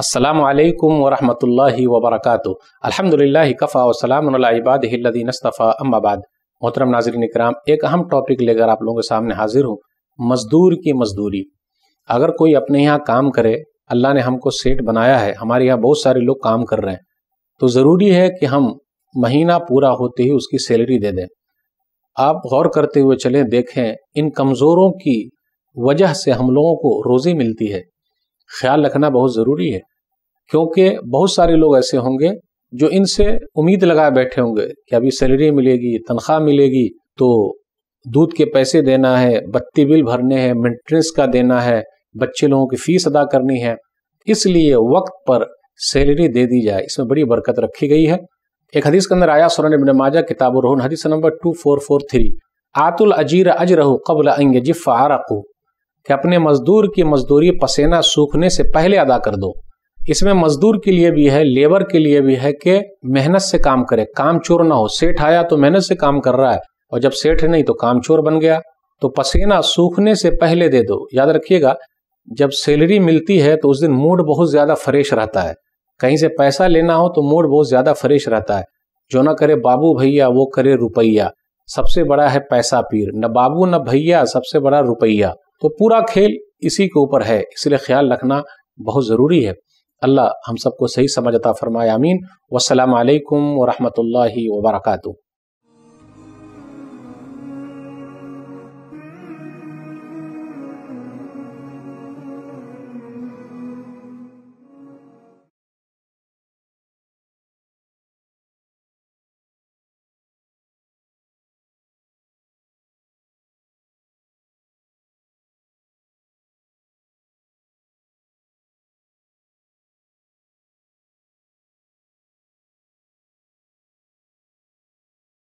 السلام علیکم ورحمۃ اللہ وبرکاتہ الحمد للہ کفا کفاء نصطفیٰ ام آباد محترم ناظرین اکرام ایک اہم ٹاپک لے کر آپ لوگوں کے سامنے حاضر ہوں مزدور کی مزدوری اگر کوئی اپنے یہاں کام کرے اللہ نے ہم کو سیٹ بنایا ہے ہمارے یہاں بہت سارے لوگ کام کر رہے ہیں تو ضروری ہے کہ ہم مہینہ پورا ہوتے ہی اس کی سیلری دے دیں آپ غور کرتے ہوئے چلیں دیکھیں ان کمزوروں کی وجہ سے ہم لوگوں کو روزی ملتی ہے خیال رکھنا بہت ضروری ہے کیونکہ بہت سارے لوگ ایسے ہوں گے جو ان سے امید لگائے بیٹھے ہوں گے کہ ابھی سیلری ملے گی تنخواہ ملے گی تو دودھ کے پیسے دینا ہے بتی بل بھرنے ہیں مینٹیننس کا دینا ہے بچے لوگوں کی فیس ادا کرنی ہے اس لیے وقت پر سیلری دے دی جائے اس میں بڑی برکت رکھی گئی ہے ایک حدیث کے اندر آیا سورن ابن ماجہ کتاب الرحن حدیث نمبر 2443 آت العجیر اجرہ قبل ان یجف جف کہ اپنے مزدور کی مزدوری پسینہ سوکھنے سے پہلے ادا کر دو اس میں مزدور کے لیے بھی ہے لیبر کے لیے بھی ہے کہ محنت سے کام کرے کام چور نہ ہو سیٹھ آیا تو محنت سے کام کر رہا ہے اور جب سیٹھ نہیں تو کام چور بن گیا تو پسینہ سوکھنے سے پہلے دے دو یاد رکھیے گا جب سیلری ملتی ہے تو اس دن موڈ بہت زیادہ فریش رہتا ہے کہیں سے پیسہ لینا ہو تو موڈ بہت زیادہ فریش رہتا ہے جو نہ کرے بابو بھیا وہ کرے روپیہ سب سے بڑا ہے پیسہ پیر نہ بابو نہ بھیا سب سے بڑا روپیہ تو پورا کھیل اسی کے اوپر ہے اس لیے خیال رکھنا بہت ضروری ہے اللہ ہم سب کو صحیح سمجھتا فرمائے آمین والسلام علیکم ورحمت اللہ وبرکاتہ